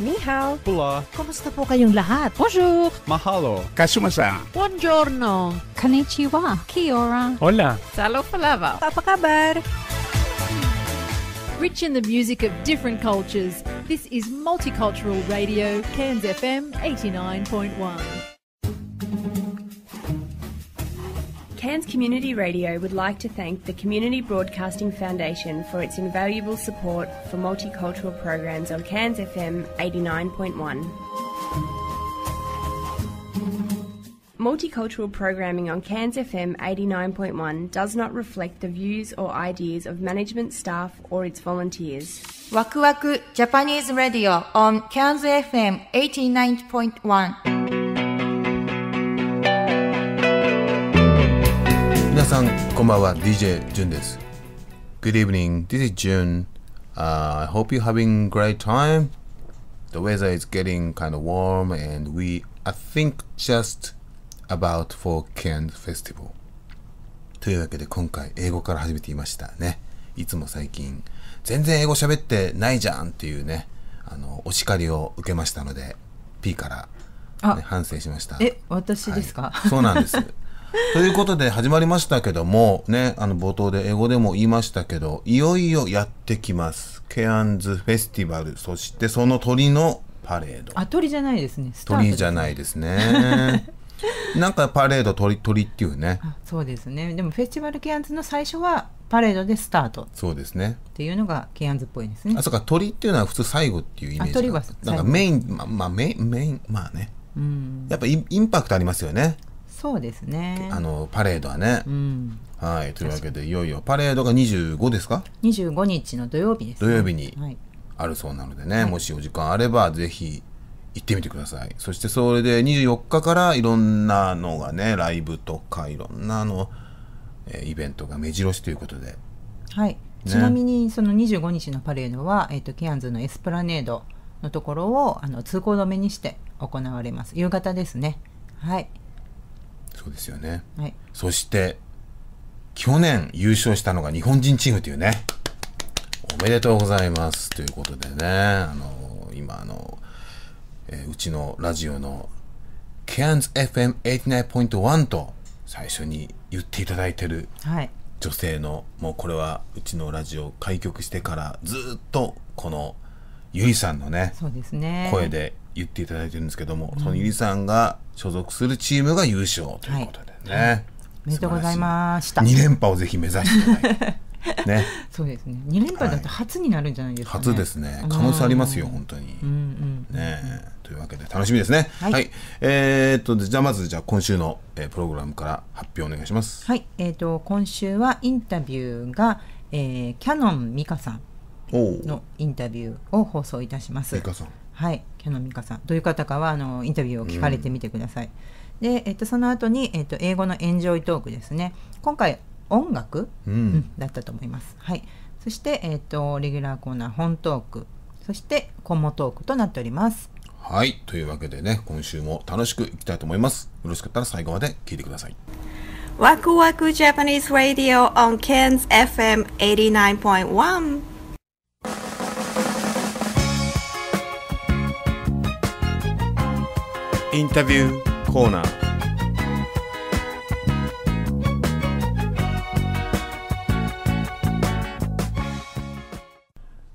Ni hao. Pula. Kumusta po kayong lahat? Bonjour. Mahalo. Kasumasa. Buongiorno. Konnichiwa. Kiora. Hola. Salo palava. kabar. Rich in the music of different cultures, this is Multicultural Radio, Cairns FM 89.1. Cairns Community Radio would like to thank the Community Broadcasting Foundation for its invaluable support for multicultural programs on Cairns FM 89.1. Multicultural programming on Cairns FM 89.1 does not reflect the views or ideas of management staff or its volunteers. Waku Waku Japanese Radio on Cairns FM 89.1. 皆さんこんばんは DJ Jun です Good evening this is Jun、uh, I hope you're having great time The weather is getting kind of warm and we I think just about for Cairns Festival というわけで今回英語から始めていましたねいつも最近全然英語喋ってないじゃんっていうねあのお叱りを受けましたので P から、ね、反省しましたえ私ですか、はい、そうなんです ということで始まりましたけども、ね、あの冒頭で英語でも言いましたけど、いよいよやってきます。ケアンズフェスティバル、そしてその鳥のパレード。あ、鳥じゃないですね。すね鳥じゃないですね。なんかパレード鳥鳥っていうね。そうですね。でもフェスティバルケアンズの最初はパレードでスタート。そうですね。っていうのがケアンズっぽいですね。あ、そうか鳥っていうのは普通最後っていうイメージ。鳥はなんかメインまあ、まあメインメインまあね。うん、やっぱインパクトありますよね。そうですねあのパレードはね、うん、はいというわけでいよいよパレードが25ですか25日の土曜日です、ね、土曜日にあるそうなのでね、はい、もしお時間あればぜひ行ってみてくださいそしてそれで24日からいろんなのがねライブとかいろんなの、えー、イベントが目白しということではい、ね、ちなみにその25日のパレードは、えーとケアンズのエスプラネードのところをあの通行止めにして行われます夕方ですねはいそうですよね、はい、そして去年優勝したのが日本人チームというねおめでとうございますということでねあの今あの、えー、うちのラジオの c a n s FM89.1 と最初に言っていただいてる女性の、はい、もうこれはうちのラジオ開局してからずっとこのゆいさんのね、ね、声で言っていただいてるんですけども、うん、そのゆりさんが所属するチームが優勝ということでね、はい、おめでとうございました二連覇をぜひ目指してね、そうですね。二連覇だと初になるんじゃないですか、ねはい、初ですね。可能性ありますよ、本当に。うんうん、ねというわけで楽しみですね。はい、はい、えー、っとじゃあまずじゃあ今週の、えー、プログラムから発表お願いします。はい。えー、っと今週はインタビューが、えー、キャノン美香さん。のインタビューを放送いたします。はい、今日の美香さん。どういう方かはあのインタビューを聞かれてみてください。うん、で、えっとその後にえっと英語のエンジョイトークですね。今回音楽、うん、うん、だったと思います。はい。そしてえっとレギュラーコーナー本トーク、そしてコモトークとなっております。はい、というわけでね、今週も楽しくいきたいと思います。よろしかったら最後まで聞いてください。ワクワクジャパニーズラディオ on Cairns FM 89.1インタビューコーナー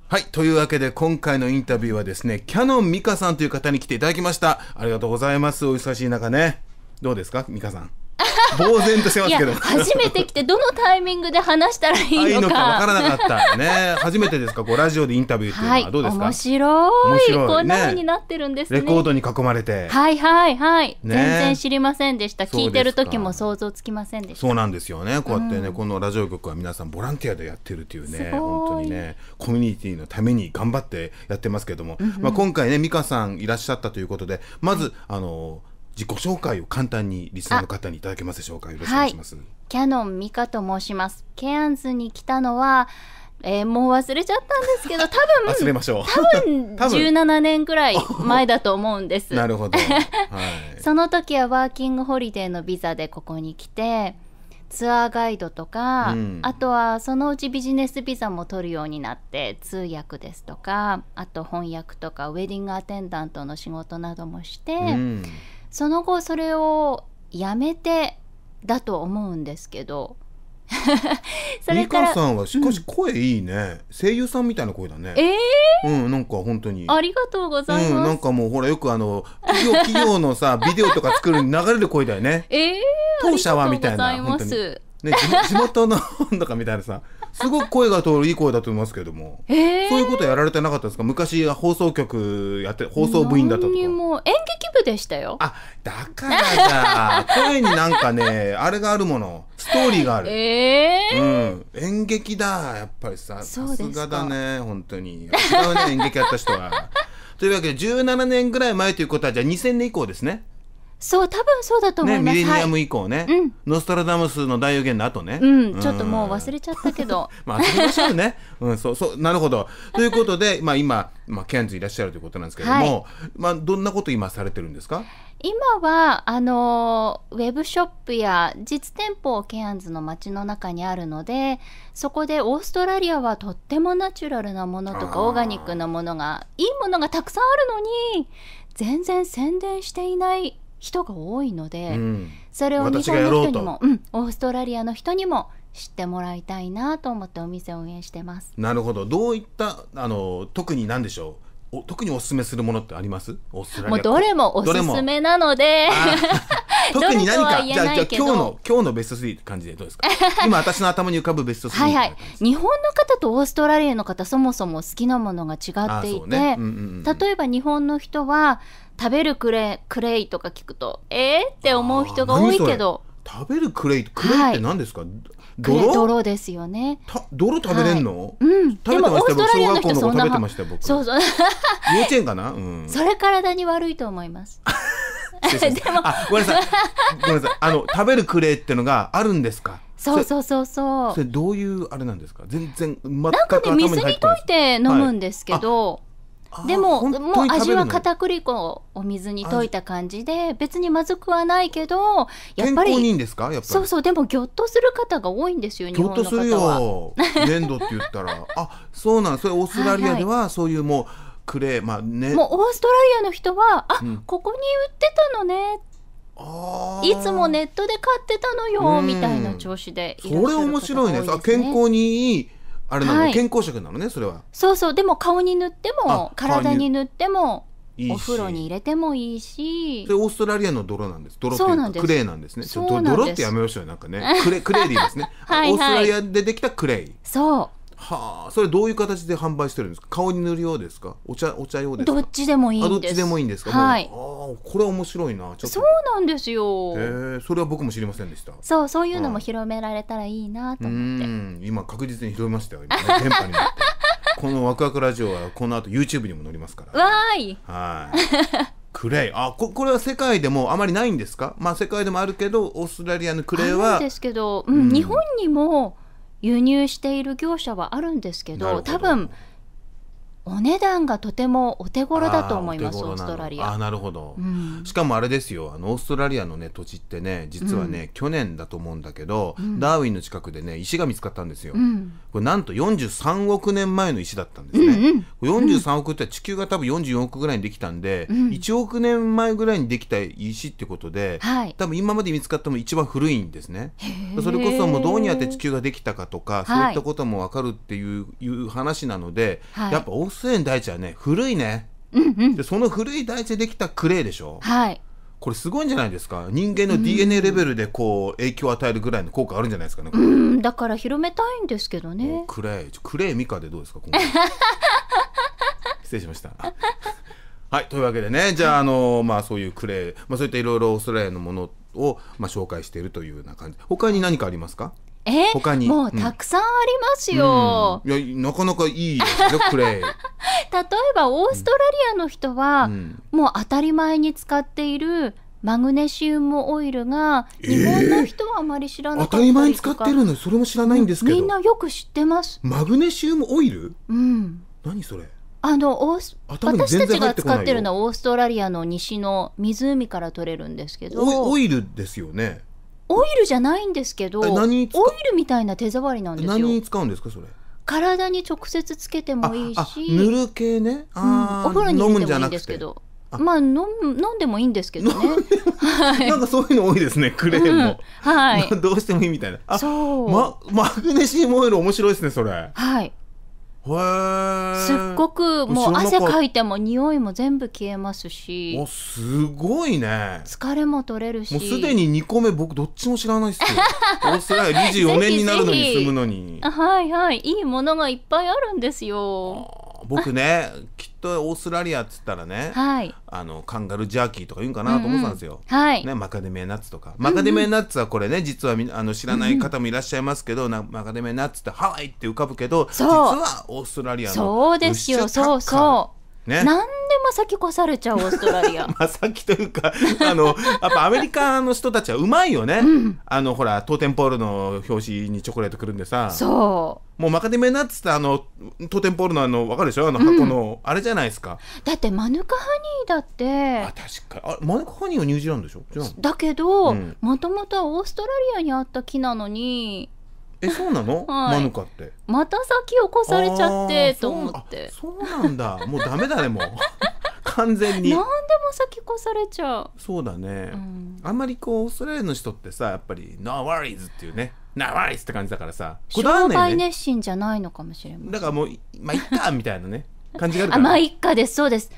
はいというわけで今回のインタビューはですねキャノン美香さんという方に来ていただきましたありがとうございますお忙しい中ねどうですか美香さん呆然としてますけど初めて来てどのタイミングで話したらいいのかわからなかったね初めてですかこうラジオでインタビューっていうのはどうですか、はい、面白い、ね、こんなうになってるんです、ね、レコードに囲まれてはいはいはい、ね、全然知りませんでした聞いてる時も想像つきませんでしたそうなんですよねこうやってね、うん、このラジオ局は皆さんボランティアでやってるっていうね本当にねコミュニティのために頑張ってやってますけども、うんうん、まあ今回ね美香さんいらっしゃったということでまず、はい、あの自己紹介を簡単にリスナーの方にいただけますでしょうかよろしくお願いします、はい、キャノン美香と申しますケアンズに来たのはえー、もう忘れちゃったんですけど 多分忘れましょう多分17年くらい前だと思うんです なるほど、はい、その時はワーキングホリデーのビザでここに来てツアーガイドとか、うん、あとはそのうちビジネスビザも取るようになって通訳ですとかあと翻訳とかウェディングアテンダントの仕事などもして、うんその後それをやめてだと思うんですけど それからさんはしかし声いいね、うん、声優さんみたいな声だねええー、うんなんか本当にありがとうございます、うん、なんかもうほらよくあの企業企業のさ ビデオとか作るに流れる声だよねえ えー、当社はみたいな本当にね地元の本とかみたいなさすごく声が通るいい声だと思いますけれども、えー、そういうことやられてなかったですか昔放送局やって放送部員だったとか演劇部でしたよあだからだ声になんかねあれがあるものストーリーがある、えーうん、演劇だやっぱりささすがだね本当に違うね演劇やった人はというわけで17年ぐらい前ということはじゃあ2000年以降ですねそう多分そうだと思います、ね、ミレニアム以降ね、はいノストラダムスの大予言の後ね、うん、うん、ちょっともう忘れちゃったけど まあ忘れましょうね、うん、そうそうなるほどということで、まあ、今、まあ、ケアンズいらっしゃるということなんですけども、はい、まあ、どんなこと今されてるんですか今はあのウェブショップや実店舗をケアンズの街の中にあるのでそこでオーストラリアはとってもナチュラルなものとかオーガニックなものがいいものがたくさんあるのに全然宣伝していない人が多いので、うん、それを日本の人にもう、ん、オーストラリアの人にも知ってもらいたいなと思ってお店を運営してます。なるほどどういったあの特に何でしょうお特におすすめするものってありますもうどれもおすすめなので 特に何かじゃあ今日の今日のベスト3って感じでどうですか 今私の頭に浮かぶベスト3はい、はい、日本の方とオーストラリアの方そもそも好きなものが違っていて、ねうんうんうん、例えば日本の人は食べるクレクレイとか聞くとえー、って思う人が多いけど食べるクレイクレイって何ですか、はい泥泥ですよね。泥食べれんの？はい、うん。でもオーストラリアの人そんなそうそう。幼稚園かな？うん。それ体に悪いと思います。でもごめんなさい。ごめんなさい。あの食べるクレイってのがあるんですか？そうそうそうそう。それどういうあれなんですか？全然全くなんかね水に溶いて飲むんですけど。でももう味は片栗粉をお水に溶いた感じで別にまずくはないけどやっぱりそうそうでもぎょっとする方が多いんですよ日本の方は。粘土って言ったら あそうなんそれオーストラリアではそういうもうクレー、まあね、もうオーストラリアの人はあ、うん、ここに売ってたのねいつもネットで買ってたのよみたいな調子でいらっしゃる方多いですね。それ面白いね。健康にいいあれなの、はい、健康食なのねそれはそうそうでも顔に塗っても体に塗ってもお風呂に入れてもいいしそれオーストラリアの泥なんです泥っていうかクレイなんですねそう泥ってやめましょうよなんかねクレクレイでいいですね はい、オーストラリアでできたクレイそうはあそれどういう形で販売してるんですか顔に塗るようですかお茶お茶用ですどっちでもいいどっちでもいいんですかはいあこれは面白いなそうなんですよえー、それは僕も知りませんでしたそうそういうのも広められたらいいなと思って、うん、今確実に広めましたよ今、ね、電波になって このワクワクラジオはこの後 YouTube にも載りますからわーいはいクレイあここれは世界でもあまりないんですかまあ世界でもあるけどオーストラリアのクレイはですけど、うん、うん、日本にも輸入している業者はあるんですけど多分お値段がとてもお手頃だと思いますオーストラリアあなるほど、うん、しかもあれですよあのオーストラリアのね土地ってね実はね、うん、去年だと思うんだけど、うん、ダーウィンの近くでね石が見つかったんですよ、これなんと43億年前の石だったんですね、うんうん、43億って地球が多分44億ぐらいにできたんで、うん、1億年前ぐらいにできた石ってことで、はい、多分今まで見つかっても一番古いんですねそれこそもうどうにやって地球ができたかとかそういったこともわかるっていうはい、いう話なので、はい、やっぱオースすでに大地はね古いね、うんうん、でその古い大地でできたクレーでしょはいこれすごいんじゃないですか人間の DNA レベルでこう影響を与えるぐらいの効果あるんじゃないですかね、うん、だから広めたいんですけどねクレイクレイミカでどうですか 失礼しました はいというわけでねじゃあ、あのまあそういうクレー、まあ、そういったいろいろオーストラリアのものを、まあ、紹介しているというような感じ他に何かありますかえ他にもうたくさんありますよ、うん、いやなかなかいいですよクレイ 例えばオーストラリアの人は、うん、もう当たり前に使っているマグネシウムオイルが日本の人はあまり知らない、えー、当たり前に使ってるのそれも知らないんですけどみんなよく知ってますマグネシウムオイルうん何それあのオー私たちが使ってるのはオーストラリアの西の湖から取れるんですけどオイルですよねオイルじゃないんですけどオイルみたいな手触りなんですよ何に使うんですかそれ体に直接つけてもいいしぬる系ね、うん、お風呂に入れてもいいんですけどまあ飲む飲んでもいいんですけどね。はい、なんかそういうの多いですね。クレーンも、うん、はい。どうしてもいいみたいな。あそう。まマグネシウムオイル面白いですねそれ。はい。すっごくもう汗かいても匂いも全部消えますしおすごいね疲れも取れるしもうすでに2個目僕どっちも知らないですよ オーストラリア24年になるのに住むのにはいはいいいものがいっぱいあるんですよ僕ねきっとオーストラリアっつったらね、はい、あのカンガルジャーキーとか言うんかなと思ったんですよ、うんうん、はいね、マカデミアナッツとかマカデミアナッツはこれね実はあの知らない方もいらっしゃいますけど、うんうん、マカデミアナッツってハワイって浮かぶけど実はオーストラリアのそうですよそうそうね、何でも先越されちゃうオーストラリア。ま先というかあのやっぱアメリカの人たちはうまいよね、うん、あのほらトーテンポールの表紙にチョコレートくるんでさそうもうマカデミアナッツってあのトーテンポールのあの分かるでしょあの箱の、うん、あれじゃないですかだってマヌカハニーだってあ確かあマヌカハニーはニュージーランドでしょだけどもともとはオーストラリアにあった木なのにえそうなの、はい、マヌカってまた先起こされちゃってと思ってそうなんだもうダメだねもう 完全に何でも先越されちゃうそうだね、うん、あんまりこうオーストラリアの人ってさやっぱり「No worries」っていうね「No worries」って感じだからさこだわない、熱心じゃないのかもしれないだからもう「まあいっか」みたいなね 感じがあるから「まあいっか」ですそうです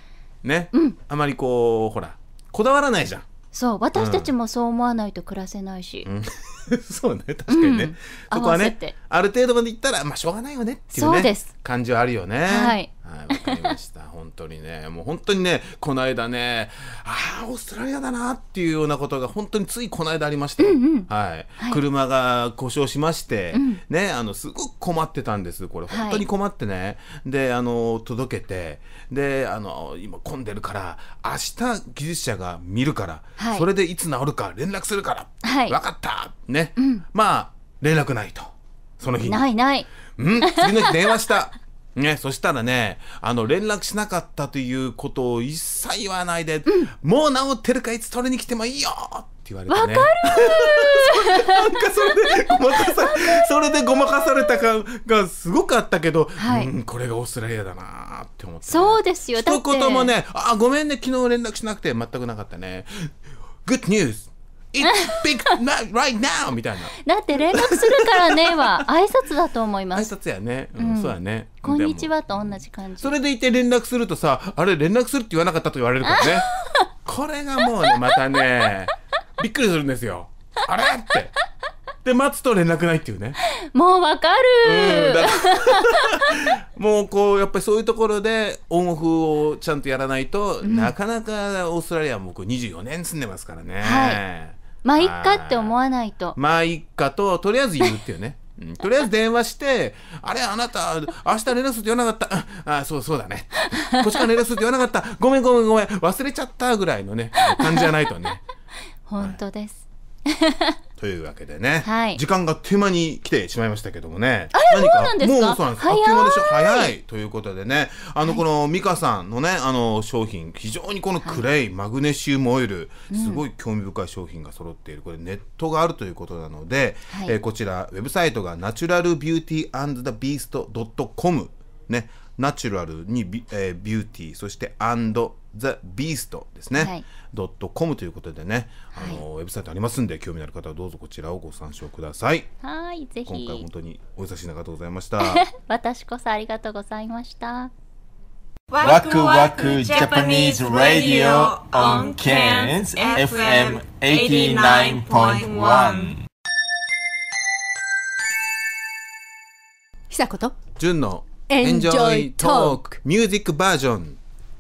ね、うん、あまりこうほらこだわらないじゃんそう私たちもそう思わないと暮らせないし、そうね確かにね、うんそこはねある程度までいったらまあしょうがないよねっていう,、ね、そうです感じはあるよねはいはい、わかりました。本当にね、もう本当にね、この間ね、ああ、オーストラリアだなっていうようなことが本当についこの間ありました、うんうんはい、はい。車が故障しまして、うん、ね、あの、すごく困ってたんです。これ、本当に困ってね。はい、で、あの、届けて、で、あの、今混んでるから、明日技術者が見るから、はい、それでいつ治るか連絡するから、はい、分かった、ね、うん、まあ、連絡ないと。その日。ないない。うん、次の日電話した。ね、そしたらね、あの、連絡しなかったということを一切言わないで、うん、もう治ってるかいつ取りに来てもいいよって言われてね。かるなんかそれでごまかされ、それでごまかされた感がすごかったけど、はい、うん、これがオーストラリアだなって思って、ね、そうですよ、一言もね、あ、ごめんね、昨日連絡しなくて全くなかったね。Good news! big not right now みたいな。だって連絡するからねは 挨拶だと思います。挨拶やね。うん、そうやね。こんにちはと同じ感じ。それでいて連絡するとさ、あれ連絡するって言わなかったと言われるからね。これがもうねまたねびっくりするんですよ。あれって。で待つと連絡ないっていうねもうわかる、う もうこうやっぱりそういうところでオンオフをちゃんとやらないと、うん、なかなかオーストラリアも僕24年住んでますからね、はいまあいっかって思わないとまあいっかととりあえず言うっていうね うん、とりあえず電話して、あれ、あなた、明日寝絡すって言わなかった、あそうそうだね、こっちから寝絡すって言わなかった、ごめん、ごめん、ごめん、忘れちゃったぐらいのね、感じじゃないとね。本当です、はいというわけでね、はい、時間が手間に来てしまいましたけどもねあれ何かもうそうなんですか、あっという間でしょ早いということでねあのこの美香さんのねあの商品非常にこのクレイ、はい、マグネシウムオイルすごい興味深い商品が揃っているこれネットがあるということなので、はい、えー、こちらウェブサイトがナチュラルビューティーアンドザビースト .com ねナチュラルにビ,、えー、ビューティーそしてアンド TheBeast ですね、ドットコムということでね、あの、ウェブサイトありますんで興味のある方はどうぞこちらをご参照ください。はいぜひ今回本当にお忙しい中うございました。私こそありがとうございました。ワクワクジャパニーズラディオ on Cairns FM 89.1久子と純のエンジョイトークミュージックバージョン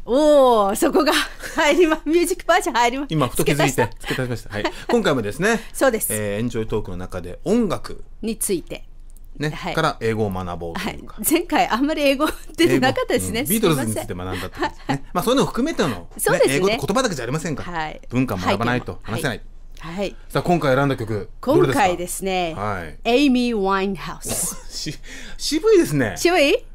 おお、そこが入りま、ミュージックバージョン入ります。今、ふと気づいて、付け足しました。はい。今回もですね、そうです。えエンジョイトークの中で音楽について。ね、はい、から英語を学ぼうというか、はい、前回あんまり英語出てなかったですね、うん、ビートルズについて学んだって、ね、まあそういうのを含めての、ね、そうですね、英語言葉だけじゃありませんか、はい、文化を学ばないと話せない、はい、さあ今回選んだ曲今回ですね、はい、エイミー・ワインハウス渋いですね渋い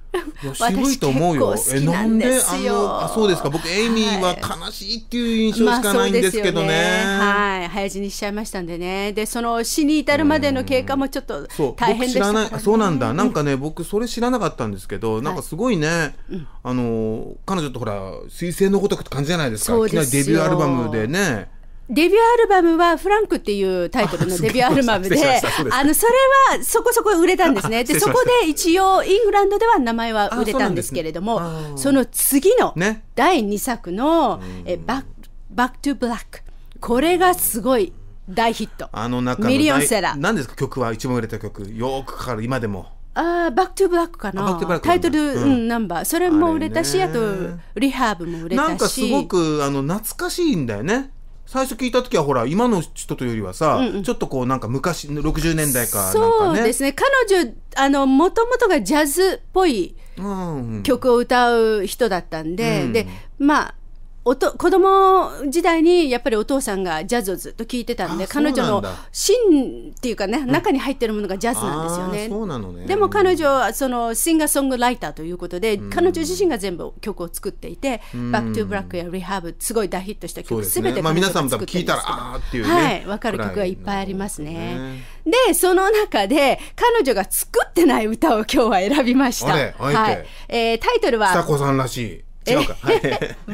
渋いと思うよ。えなんであのあそうですか。僕エイミーは悲しいっていう印象しかないんですけどね。はい、ねはい、早死にしちゃいましたんでね。でその死に至るまでの経過もちょっと大変でした、ね、そうなんだ。なんかね僕それ知らなかったんですけど、なんかすごいね、はい、あの彼女とほら彗星のごとくって感じじゃないですか。すいきなりデビューアルバムでね。デビューアルバムは「フランク」っていうタイトルのデビューアルバムであのそれはそこそこ売れたんですねでそこで一応イングランドでは名前は売れたんですけれどもそ,、の次の第2作の「えバック・バック・トゥ・ブラック」これがすごい大ヒットあの中のミリオンセラー何ですか曲は一番売れた曲よくかかる今でもあバックトゥブラックかなタイトル、うん、ナンバーそれも売れたしあ,、とリハーブも売れたしなんかすごくあの懐かしいんだよね最初聞いた時はほら今の人というよりはさ、うんうん、ちょっとこうなんか昔60年代かなんか、ね、そうですね彼女あのもともとがジャズっぽい曲を歌う人だったんで、うん、でまあおと子供時代にやっぱりお父さんがジャズをずっと聴いてたんで彼女の芯っていうかね中に入ってるものがジャズなんですよね。そうなのねでも彼女はそのシンガーソングライターということで、彼女自身が全部曲を作っていて「バック・トゥ・ブラック」や「リハーブ」すごい大ヒットした曲すべ、ね、て彼女が作ってるんですけど、まあ、皆さんはい分かる曲がいっぱいありますね。でその中で彼女が作ってない歌を今日は選びました。はいえー、タイトルは「さこさんらしい」違うか。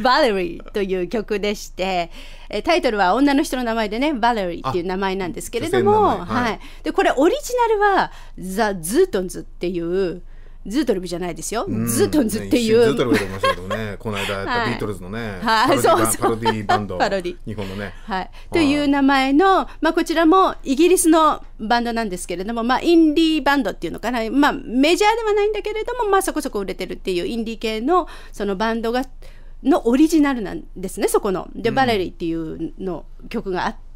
バレリーという曲でして、えタイトルは女の人の名前でね、バレリーっていう名前なんですけれども、はい、はい、で、これオリジナルはザ・ズートンズっていう、ズートルビじゃないですよ、ズートンズっていう、ズートルビでもね この間やったビートルズのね、はい、そうそう。パロディバンドパロディ日本のね、はい、という名前の、まあ、こちらもイギリスのバンドなんですけれども、まあ、インディーバンドっていうのかな、まあ、メジャーではないんだけれども、まあ、そこそこ売れてるっていうインディー系のそのバンドがのオリジナルなんですねそこの。で、バレリーっていうの曲があって。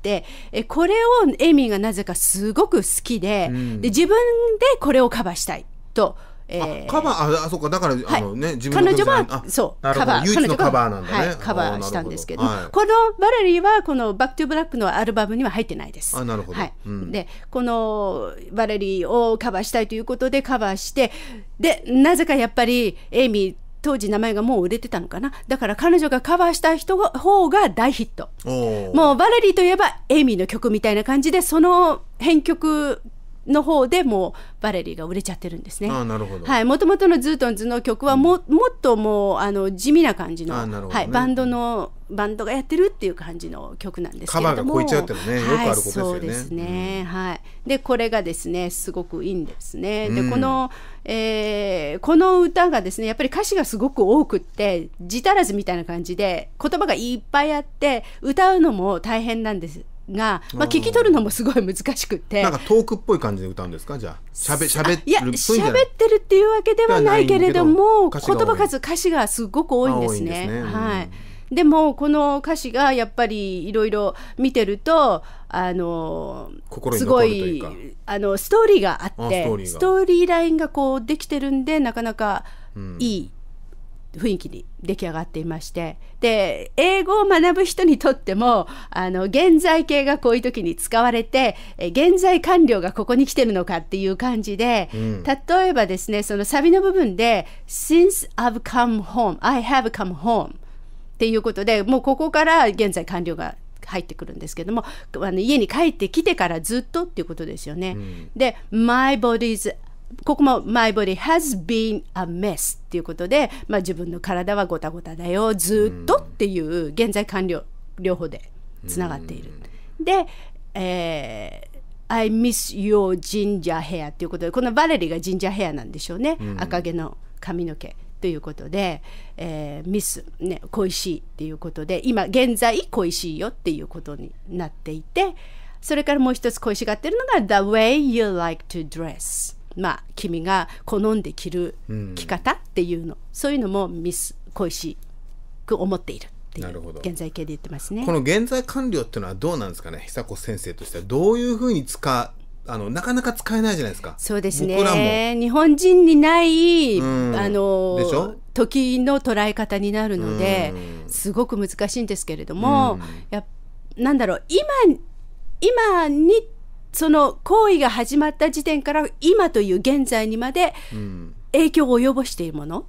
えこれをエイミーがなぜかすごく好きでうん、で自分でこれをカバーしたいとえー、カバーあそうかだから、あのね自分の彼女はそうカバーのカバーなんだね、はい、カバーしたんですけどこのバレリーはこの「バック・トゥ・ブラック」のアルバムには入ってないですあなるほど、はいでこのバレリーをカバーしたいということでカバーしてでなぜかやっぱりエイミー当時名前がもう売れてたのかなだから彼女がカバーした人方が大ヒットもうバレリーといえばエイミーの曲みたいな感じでその編曲の方でもうバレリーが売れちゃってるんですね。あなるほど。はい、もとのズートンズの曲はも、うん、もっともうあの地味な感じの、ね、はい、バンドのバンドがやってるっていう感じの曲なんですけれども、ね、はい、そうですね。うん、はい。でこれがですねすごくいいんですね。でこの、うん、えー、この歌がですねやっぱり歌詞がすごく多くって字足らずみたいな感じで言葉がいっぱいあって歌うのも大変なんです。が、まあ、聞き取るのもすごい難しくてなんかトークっぽい感じで歌うんですかじゃあしゃべしゃべいやしゃべってるっていうわけではないけれども言葉数歌詞がすごく多いんですね。はい、でもこの歌詞がやっぱりいろいろ見てるとあのすごいあのストーリーがあってストーリーラインがこうできてるんでなかなかいい。うん雰囲気に出来上がっていましてで英語を学ぶ人にとってもあの現在形がこういう時に使われて現在完了がここに来てるのかっていう感じで、うん、例えばですねそのサビの部分で「Since I've come home I have come home」っていうことでもうここから現在完了が入ってくるんですけどもあの家に帰ってきてからずっとっていうことですよね。うん、で「My body's ここも My body has been a mess っていうことで、まあ、自分の体はごたごただよずっとっていう現在完了両方でつながっている。で、えー I miss your ginger hair っていうことでこのバレリがジンジャーヘアなんでしょうね、赤毛の髪の毛ということで、えー、ミス、ね、恋しいっていうことで今現在恋しいよっていうことになっていてそれからもう一つ恋しがってるのが The way you like to dress まあ、君が好んで着る着方っていうの、うん、そういうのもミス恋しく思っているっていう現在形で言ってますねこの現在完了っていうのはどうなんですかね久子先生としてはどういうふうに使あのなかなか使えないじゃないですか。そうですね。日本人にない、うん、あの時の捉え方になるので、うん、すごく難しいんですけれども、やなんだろう今今にその行為が始まった時点から今という現在にまで影響を及ぼしているものっ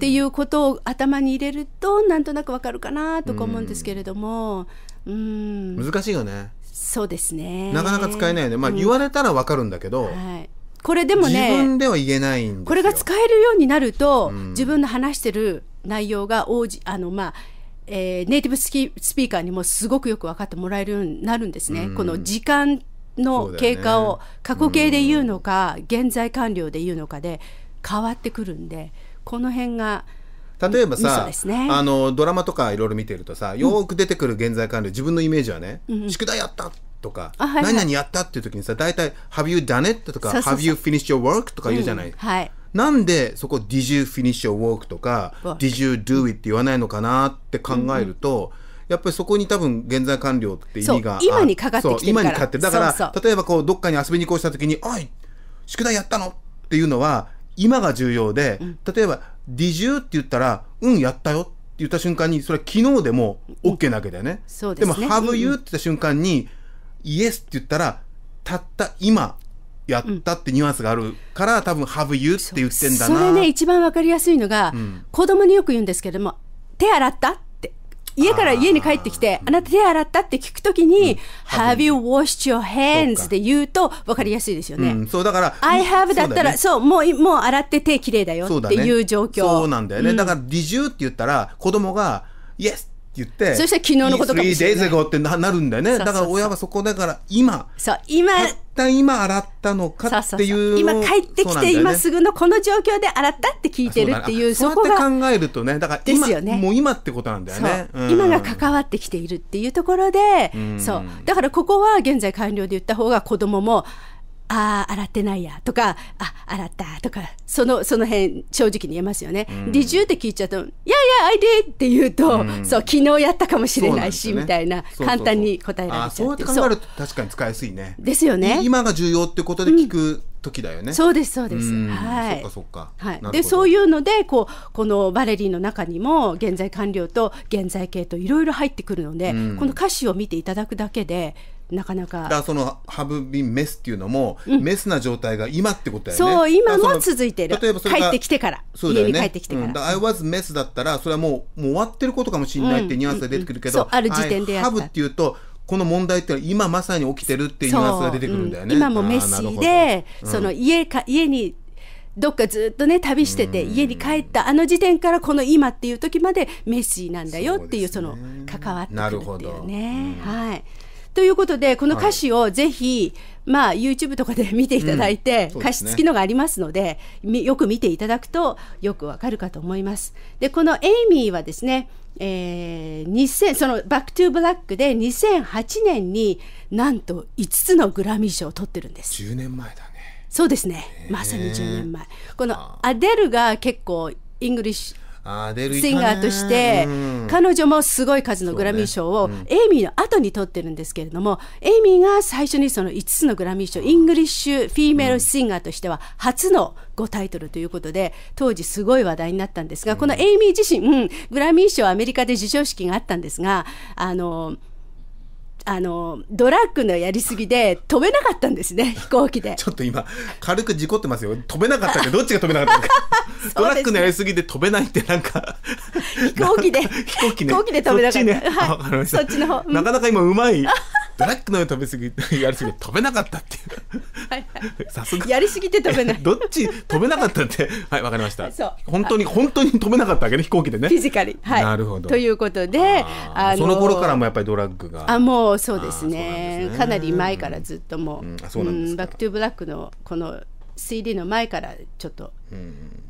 ていうことを頭に入れるとなんとなくわかるかなとか思うんですけれども、うん、難しいよねそうですねなかなか使えないよね、まあ、言われたらわかるんだけど、うん、はい、これでもね自分では言えないこれが使えるようになると、うん、自分の話してる内容が応じあのまあえー、ネイティブスピーカーにもすごくよく分かってもらえるようになるんですね、うん、この時間の経過を過去形で言うのか、現在完了で言うのかで変わってくるんでこの辺が。例えばさ、ね、あのドラマとかいろいろ見てるとさよく出てくる現在完了、自分のイメージはね、うん、宿題やったとか、はいはい、何々やったっていう時にさ大体「Have you done it?」とか「Have you finished your work?」とか言うじゃない。うん、はいなんでそこ「Did you finish your work?」とか「Did you do it?」って言わないのかなって考えると、うんやっぱりそこに多分現在完了って意味が今にかかってきてるからだから例えばこうどっかに遊びに行こうした時に「おい宿題やったの?」っていうのは今が重要で、うん、例えば「20」って言ったら「うんやったよ」って言った瞬間にそれは昨日でも OK なわけだよね。うん、でねでも「Have you」って言った瞬間に「Yes」って言ったらたった今やったってニュアンスがあるから、うん、多分「Have you」って言ってんだなそれね一番わかりやすいのが、うん、子供によく言うんですけれども「手洗った?」家から家に帰ってきて、あなた手洗ったって聞くときに、Have you washed your hands? で言うと分かりやすいですよね。そうだから、I have だったら、そう、もう、もう洗って手きれいだよっていう状況。そうなんだよね。だから、自重って言ったら、子供が、Yes! 言って、そして昨日のことかもしれない。3 days ago ってななるんだよね。だから親はそこだから今、そう今たった今洗ったのかっていう今帰ってきて、今すぐのこの状況で洗ったって聞いてるっていうそこが考えるとね、だから今ね。もう今ってことなんだよね。今が関わってきているっていうところで、そうだからここは現在完了で言った方が子供も。ああ洗ってないやとかあ洗ったとかそのその辺正直に言えますよね。うん、Did って聞いちゃうと「いやいや I did」って言うと、うん、そう昨日やったかもしれないし、ね、みたいな簡単に答えられちゃうそうやって考えると確かに使いやすいね。ですよね。今が重要ってことで聞く、時だよね。そうですそうです。はい。そっかはい。でそういうのでこうこのバレリーの中にも現在完了と現在形といろいろ入ってくるので、この歌詞を見ていただくだけでなかなかだからそのハブビンメスっていうのも、うん、メスな状態が今ってことだよねそう今も続いてる例えば帰ってきてからそうね、家に帰ってきてから、うん、だ I was メスだったらそれはもうもう終わってることかもしれないってニュアンスが出てくるけど、うんうんうん、ある時点でハブっていうとこの問題っていうのは今まさに起きてるっていうニュアンスが出てくるんだよね、今もメッシーで、その家か家にどっかずっとね旅してて家に帰ったあの時点からこの今っていう時までメッシーなんだよっていうその関わってくるっていうね、ね、はい。ということでこの歌詞をぜひ、はい、まあ、YouTube とかで見ていただいて、うんね、歌詞付きのがありますのでよく見ていただくとよくわかるかと思います。でこのエイミーはですね、えー、2000その「バック・トゥ・ブラック」で2008年になんと5つのグラミー賞を取ってるんです。1 0年前だねそうですねまさに10年前このアデルが結構イングリッシュシンガーとして、彼女もすごい数のグラミー賞を、エイミーの後に取ってるんですけれども、エイミーが最初にその5つのグラミー賞、イングリッシュ・フィーメール・シンガーとしては初の5タイトルということで、当時すごい話題になったんですが、このエイミー自身、グラミー賞アメリカで授賞式があったんですが、あの、あのドラッグのやりすぎで飛べなかったんですね 飛行機でちょっと今軽く事故ってますよ飛べなかったってどっちが飛べなかった ね、ドラッグのやりすぎで飛べないってなんか飛行機で 飛行機,、ね、飛行機で飛べなかったそっち,、の方、なかなか今うまいドラッグの食べ過ぎやりすぎて飛べなかったっていうさすがやりすぎて飛べない どっち飛べなかったってはいわかりました本当に本当に飛べなかったわけね飛行機でねフィジカルはいなるほどということであのその頃からもやっぱりドラッグがあもうそうですね、かなり前からずっともうそうなんですバックトゥブラックのこの CD の前からちょっと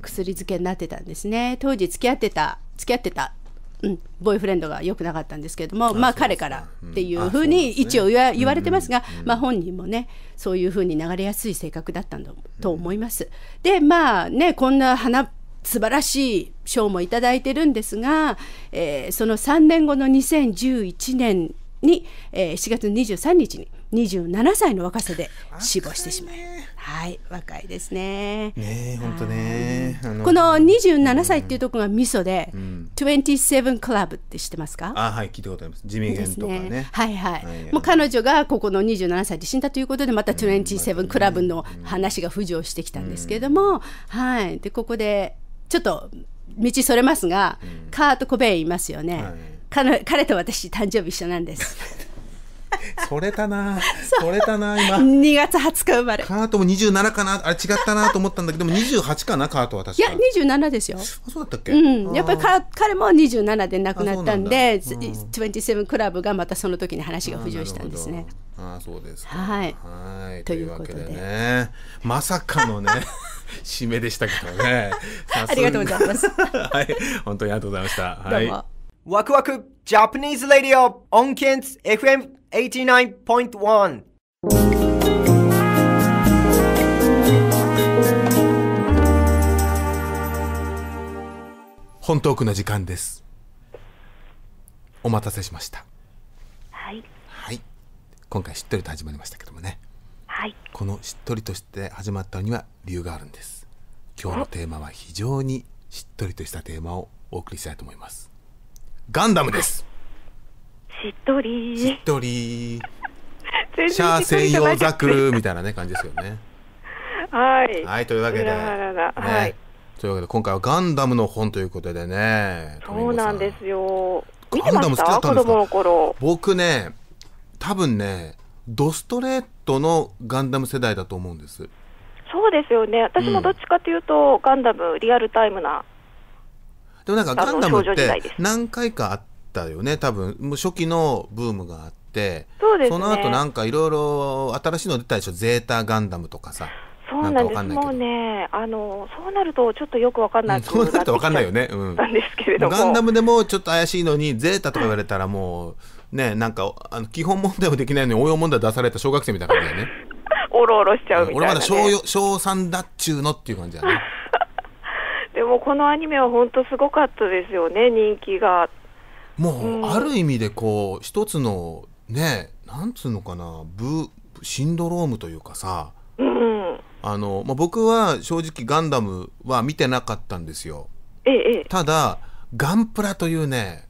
薬漬けになってたんですね当時付き合ってた付き合ってたうん、ボーイフレンドが良くなかったんですけれども、まあ、彼からっていうふうに一応言われてますが、まあ、本人もねそういうふうに流れやすい性格だったんだと思います。でまあねこんな花素晴らしい賞もいただいてるんですが、えー、その3年後の2011年に、えー、7月23日に27歳の若さで死亡してしまいます。はい若いですねね本当ねこの二十七歳っていうところが味噌で、うん、27クラブって知ってますかあはい聞いたことありますジミゲンとかね、ね、はいはい、もう彼女がここの二十七歳で死んだということでまた27クラブの話が浮上してきたんですけれども、はいでここでちょっと道それますが、カート・コベインいますよね、彼彼と私誕生日一緒なんです それたなそれたな今2月20日生まれカートも27かなあれ違ったなと思ったんだけども28かなカートは確かいや27ですよあそうだったっけ、うん、やっぱりか彼も27で亡くなったんでん、うん、27クラブがまたその時に話が浮上したんですねあそうですはいはいというわけでねまさかのね 締めでしたけどね ありがとうございます はい本当にありがとうございましたはいワクワクジャパニーズラディオオンケンツ FM89.1 本トークの時間ですお待たせしましたはいはい今回しっとりと始まりましたけどもねはいこのしっとりとして始まったには理由があるんです今日のテーマは非常にしっとりとしたテーマをお送りしたいと思いますガンダムですしっとりしっとりシャア専用ザクみたいなね感じですよねはいはいというわけで、ね、はいというわけで今回はガンダムの本ということでねそうなんですよガンダム好きだったんですか僕ね多分ねドストレートのガンダム世代だと思うんですそうですよね私もどっちかというと、うん、ガンダムリアルタイムなでもなんかガンダムって何回かあったよね多分初期のブームがあって、ね、その後なんかいろいろ新しいの出たでしょゼータガンダムとかさ。そうなんですんもうねあのそうなるとちょっとよくわかんない、うん、そうなるとわかんないよね、うん、なんですけれどもガンダムでもちょっと怪しいのにゼータとか言われたらもうねなんかあの基本問題もできないのに応用問題出された小学生みたいな感じだよね おろおろしちゃうみたいな、ね、俺まだ小小3だっちゅうのっていう感じだねでもこのアニメは本当すごかったですよね、人気が。もう、うん、ある意味でこう一つのね、なんつうのかな、ブシンドロームというかさ、うん、あのまあ、僕は正直ガンダムは見てなかったんですよ。ええ、ただガンプラというね、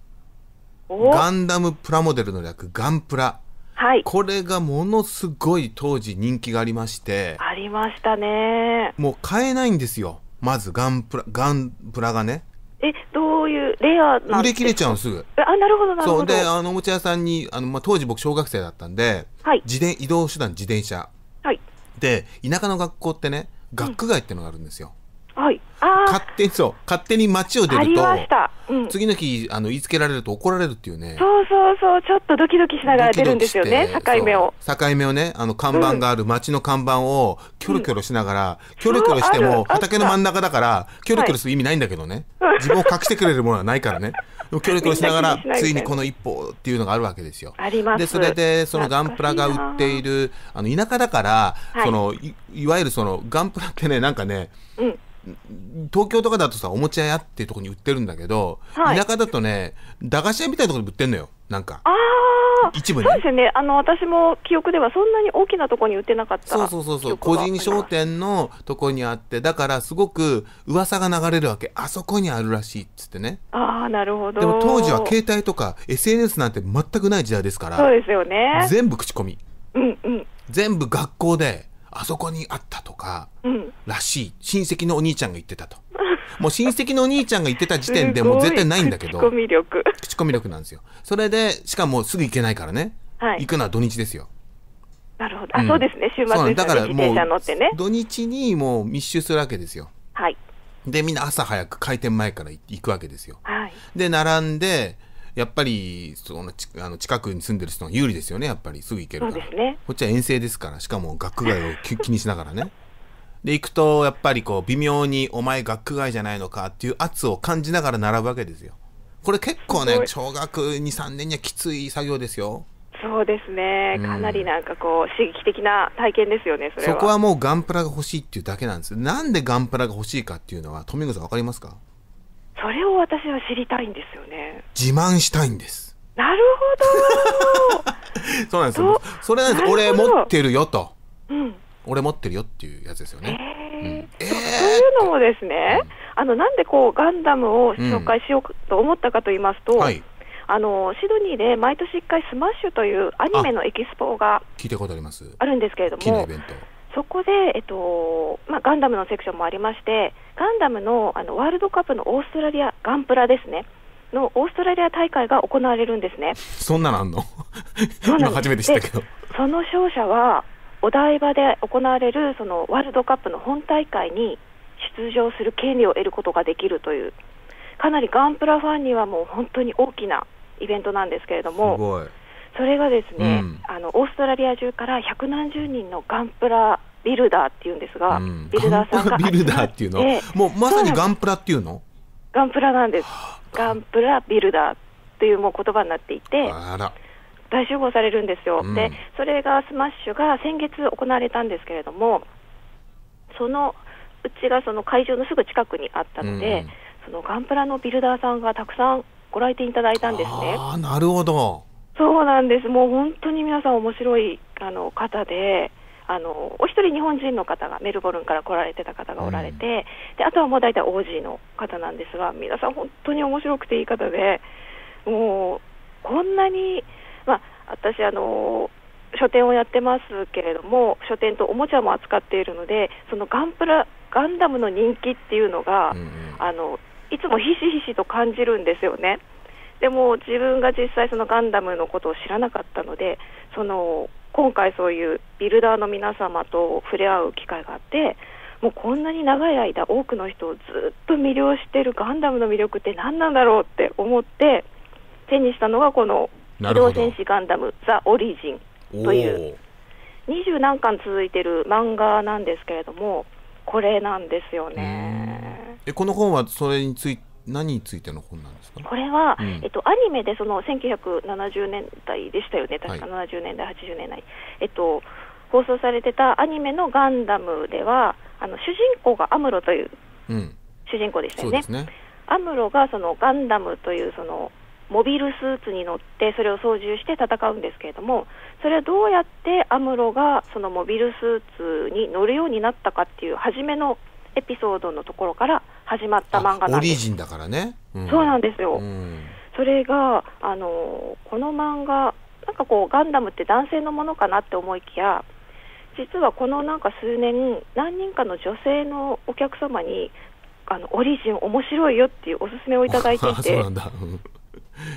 ガンダムプラモデルの略ガンプラ。はい、これがものすごい当時人気がありましてありましたねもう買えないんですよまずガンプラ、ガンプラがね。え、どういう、レアな売り切れちゃうのすぐ。あ、なるほど、なるほど。そう、で、あの、おもちゃ屋さんに、あの、まあ、当時僕小学生だったんで、はい、自転、移動手段自転車。はい。で、田舎の学校ってね、学区外ってのがあるんですよ。うん、はい。勝手にそう勝手に街を出ると、うん、次の日あの言いつけられると怒られるっていうねそうそうそうちょっとドキドキしながら出るんですよね境目を境目をねあの看板がある街の看板をキョロキョロしながら、うん、キョロキョロしても畑の真ん中だからキョロキョロする意味ないんだけどね、はい、自分を隠してくれるものはないからねきょ キョロキョロしながらついにこの一歩っていうのがあるわけですよでそれでそのガンプラが売っているあの田舎だから、はい、そのいわゆるそのガンプラってねなんかね、うん東京とかだとさおもちゃ屋っていうところに売ってるんだけど、はい、田舎だとね駄菓子屋みたいなところに売ってんのよなんかああ一部、ね、そうですねあの私も記憶ではそんなに大きなところに売ってなかったそうそうそうそう個人商店のとこにあってだからすごく噂が流れるわけあそこにあるらしいっつってねああなるほどでも当時は携帯とか SNS なんて全くない時代ですからそうですよね全部口コミうんうん全部学校であそこにあったとか、らしい親戚のお兄ちゃんが言ってたともう親戚のお兄ちゃんが言ってた時点でもう絶対ないんだけど口コミ力口コミ力なんですよそれでしかもすぐ行けないからね、はい、行くのは土日ですよなるほどあ、うん、そうですね週末ですねだからもう土日にもう密集するわけですよはいでみんな朝早く開店前から行くわけですよ、はい、で並んでやっぱりそのあの近くに住んでる人が有利ですよねやっぱりすぐ行けるから、ね、こっちは遠征ですからしかも学外を気にしながらねで行くとやっぱりこう微妙に「お前学外じゃないのか」っていう圧を感じながら並ぶわけですよこれ結構ね小学23年にはきつい作業ですよそうですね、かなりなんかこう、刺激的な体験ですよね、そこはもうガンプラが欲しいっていうだけなんです、なんでガンプラが欲しいかっていうのは、富永さん、分かりますかそれを私は知りたいんですよね自慢したいんですなるほど そうなんですよそれなんです俺持ってるよと、うん、俺持ってるよっていうやつですよね、えーうえそういうのもですね、うん、あのなんでこうガンダムを紹介しようと思ったかと言いますと、うんはい、あのシドニーで毎年1回スマッシュというアニメのエキスポが聞いたことありますあるんですけれども。そこで、えっとまあ、ガンダムのセクションもありましてガンダムのあのワールドカップのオーストラリアガンプラですねのオーストラリア大会が行われるんですねそんなのあんの 今初めて知ったけどその勝者はお台場で行われるそのワールドカップの本大会に出場する権利を得ることができるというかなりガンプラファンにはもう本当に大きなイベントなんですけれどもそれがですね、うん、あのオーストラリア中から百何十人のガンプラビルダーっていうんですが、うん、ビルダーさんがビルダーっていうの、えー、もうまさにガンプラっていうのガンプラなんです、ガンプラビルダーっていうもう言葉になっていて、大集合されるんですよ、うん、でそれがスマッシュが先月行われたんですけれども、そのうちがその会場のすぐ近くにあったので、うん、そのガンプラのビルダーさんがたくさんご来店いただいたんですね。あなるほどそうなんです、もう本当に皆さん、面白いあの方で、あのお一人日本人の方がメルボルンから来られてた方がおられて、うん、であとはもう大体 OG の方なんですが皆さん本当に面白くていい方でもうこんなに、まあ、私あの書店をやってますけれども書店とおもちゃも扱っているのでそのガンプラガンダムの人気っていうのが、うん、あのいつもひしひしと感じるんですよね。でも自分が実際そのガンダムのことを知らなかったのでその今回そういうビルダーの皆様と触れ合う機会があってもうこんなに長い間多くの人をずっと魅了してるガンダムの魅力って何なんだろうって思って手にしたのがこの「機動戦士ガンダムザ・オリジン」という二十何巻続いてる漫画なんですけれどもこれなんですよね。えこの本はそれについ何についての本なんですかこれは、うん、えっと、アニメでその1970年代でしたよね、確か70年代、はい、80年代、えっと、放送されてたアニメのガンダムでは、あの主人公がアムロという、うん、主人公でしたよね。ねアムロがそのガンダムというそのモビルスーツに乗ってそれを操縦して戦うんですけれどもそれはどうやってアムロがそのモビルスーツに乗るようになったかっていう初めのエピソードのところから始まった漫画なんです。オリジンだからね。うん、そうなんですよ。うん、それがあのこの漫画なんかこうガンダムって男性のものかなって思いきや。実はこのなんか数年何人かの女性のお客様にあのオリジン面白いよっていうおすすめをいただいていて し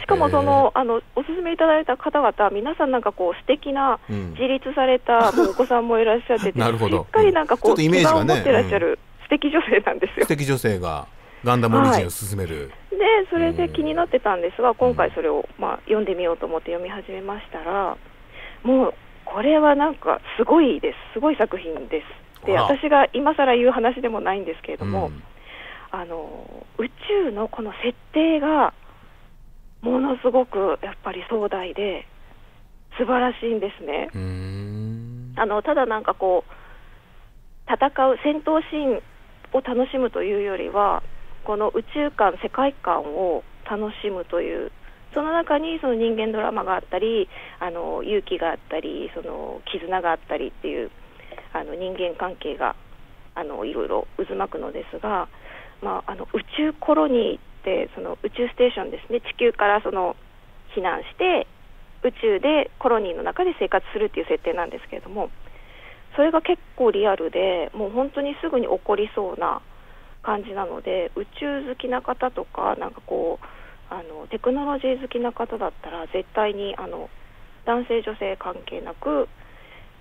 かもそのえー、あのおすすめいただいた方々皆さんなんかこう素敵な自立されたお子さんもいらっしゃってて、しっかりなんかこう、うん、持ってらっしゃる、敵女性なんですよ。素敵女性がガンダムオリジンを進める、はい、でそれで気になってたんですが今回それを、まあ、読んでみようと思って読み始めましたらもうこれはなんかすごいですすごい作品ですで私が今更言う話でもないんですけれども、うん、あの宇宙のこの設定がものすごくやっぱり壮大で素晴らしいんですね。あのただなんかこう戦う戦闘シーンを楽しむというよりはこの宇宙観世界観を楽しむというその中にその人間ドラマがあったりあの勇気があったりその絆があったりっていうあの人間関係があのいろいろ渦巻くのですが、まあ、あの宇宙コロニーってその宇宙ステーションですね地球からその避難して宇宙でコロニーの中で生活するっていう設定なんですけれどもそれが結構リアルでもう本当にすぐに起こりそうな感じなので宇宙好きな方とかなんかこうあのテクノロジー好きな方だったら絶対にあの男性女性関係なく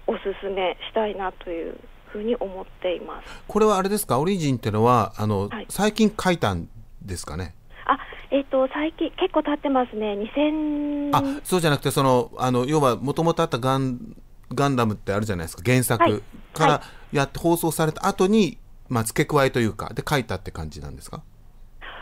おすすめしたいなというふうに思っていますこれはあれですかオリジンっていうのはあの、はい、最近書いたんですかねあえっ、と最近結構経ってますね2000あそうじゃなくてそのあの要はもともとあったがんガンダムってあるじゃないですか原作からやって放送された後に、まあ、付け加えというかで書いたって感じなんですか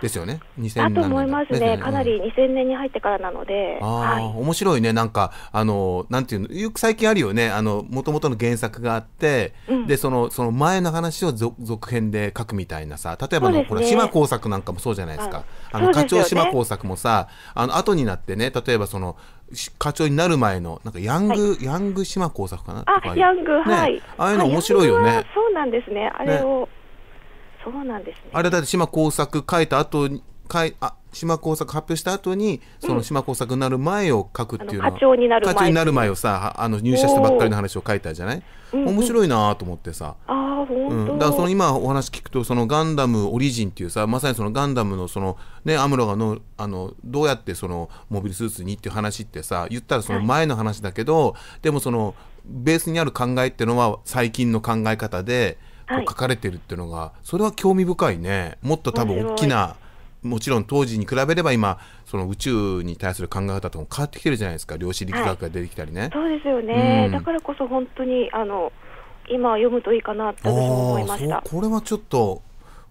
ですよね。だと思いますね。かなり2000年に入ってからなので。はい、面白いね。なんかあのなんていうの、よく最近あるよね。あの元々の原作があって、うん、でそのその前の話を続編で書くみたいなさ、例えばの、ね、ほら島工作なんかもそうじゃないですか。あの、ね、課長島工作もさ、あの後になってね、例えばその課長になる前のなんかヤング、はい、ヤング島工作かなあヤング、はいああいうの面白いよねそうなんですねあれを、ね、そうなんですねあれだって島工作書いた後かいあ島工作発表した後にその島工作になる前を書くっていうのは、うん、課長になる前課長になる前をさあの入社したばっかりの話を書いたじゃない、面白いなと思ってさ、うんうん、本当、うん、だからその今お話聞くとそのガンダムオリジンっていうさまさにそのガンダムのそのねアムロがのあのどうやってそのモビルスーツにっていう話ってさ言ったらその前の話だけど、はい、でもそのベースにある考えっていうのは最近の考え方で、書かれてるっていうのがそれは興味深いねもっと多分大きなもちろん当時に比べれば今その宇宙に対する考え方とも変わってきてるじゃないですか量子力学が出てきたりね、はい、そうですよね、うん、だからこそ本当にあの今読むといいかなって私も思いましたこれはちょっと